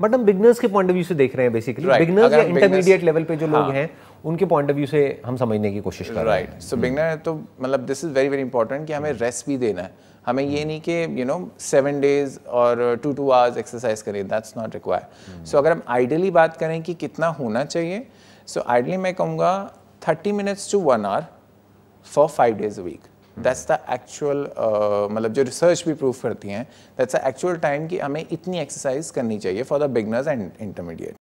But हम beginners के point of view से देख रहे हैं बेसिकली बिगनर्स या इंटरमीडिएट लेवल पे जो लोग हाँ. हैं उनके पॉइंट ऑफ व्यू से हम समझने की कोशिश कर रहे हैं राइट सो बिगनर तो मतलब this is very very important कि हमें रेस्ट भी देना है हमें ये नहीं कि यू नो सेवन डेज और टू टू आवर्स एक्सरसाइज करें दैट्स नॉट रिक्वायर सो अगर हम आइडियली बात करें कि कितना होना चाहिए सो आइडियली मैं कहूँगा thirty minutes to one hour for five days a week that's the actual मतलब जो रिसर्च भी प्रूव करती हैं दैट्स द एक्चुअल टाइम कि हमें इतनी एक्सरसाइज करनी चाहिए for the beginners and intermediate